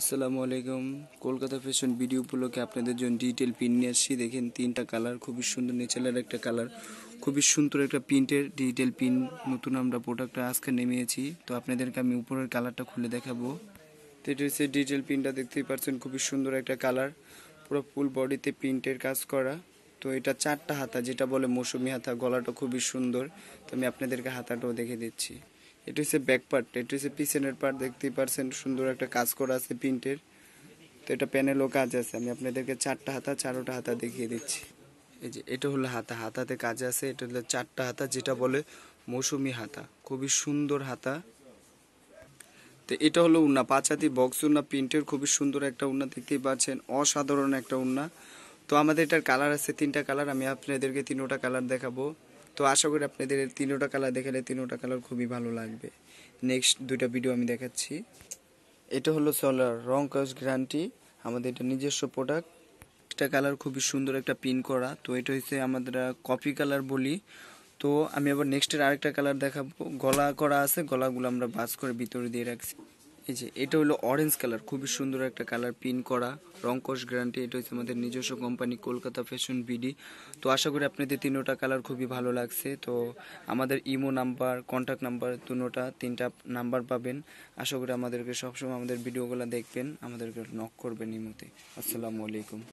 আসসালামু আলাইকুম Kolkata fashion video উপলক্ষে আপনাদের জন্য ডিটেল পিন নিয়ে আসছি দেখেন তিনটা কালার খুবই সুন্দর নেচারের একটা কালার খুবই সুন্দর একটা প্রিন্টের ডিটেল পিন নতুন আমরা প্রোডাক্টটা আজকে নেমেছি তো আপনাদেরকে আমি উপরের কালারটা খুলে দেখাবো তো এটা হচ্ছে ডিটেল পিনটা দেখতেই পাচ্ছেন খুবই সুন্দর একটা কালার পুরো ফুল বডিতে প্রিন্টের কাজ করা তো এটা চারটা হাতা যেটা বলে মৌসুমি হাতা গলাটা খুবই সুন্দর তো আমি আপনাদেরকে হাতাটাও দেখে দিচ্ছি এটা হচ্ছে ব্যাক পার্ট এটা হচ্ছে পিছনের পার্ট দেখতেই পারছেন সুন্দর একটা কাজ করা আছে প্রিন্টের তো এটা প্যানেলও কাজ আছে আমি আপনাদেরকে চারটা হাতা চারোটা হাতা দেখিয়ে দিচ্ছি এই যে এটা হলো হাতা হাতাতে কাজ আছে এটা হলো চারটা হাতা যেটা বলে মৌসুমি হাতা খুবই সুন্দর হাতা তো এটা হলো উন্না পাঁচাতি বক্স উন্না প্রিন্টের খুবই সুন্দর একটা উন্না দেখতেই পাচ্ছেন অসাধারণ একটা উন্না তো আমাদের এটার কালার আছে তিনটা কালার আমি আপনাদেরকে তিনোটা কালার দেখাবো তো আশা করি আপনাদের তিনোটা কালার দেখালে তিনোটা কালার খুবই ভালো লাগবে নেক্সট দুটো ভিডিও আমি দেখাচ্ছি এটা হলো সোলার রং কাজ গ্যারান্টি আমাদের এটা নিজস্ব প্রোডাক্ট একটা কালার খুবই সুন্দর একটা পিন করা তো এটা হচ্ছে আমাদের কপি কালার বলি তো আমি আবার নেক্সটের আরেকটা কালার দেখাবো গলা করা আছে গলাগুলো আমরা বাস করে ভিতরে দিয়ে রাখছি এই যে এটা হলো অরেঞ্জ কালার খুবই সুন্দর একটা কালার পিন করা রংকশ গ্যারান্টি এটা হচ্ছে আমাদের নিজস্ব কোম্পানি কলকাতা ফ্যাশন বিডি তো আশা করি আপনাদের তিনোটা কালার খুবই ভালো লাগছে তো আমাদের ইমো নাম্বার কন্ট্যাক্ট নাম্বার দুটা তিনটা নাম্বার পাবেন আশা করি আমাদেরকে সবসময় আমাদের ভিডিওগুলো দেখবেন আমাদেরকে নক করবেন ইমোতে আসসালামু আলাইকুম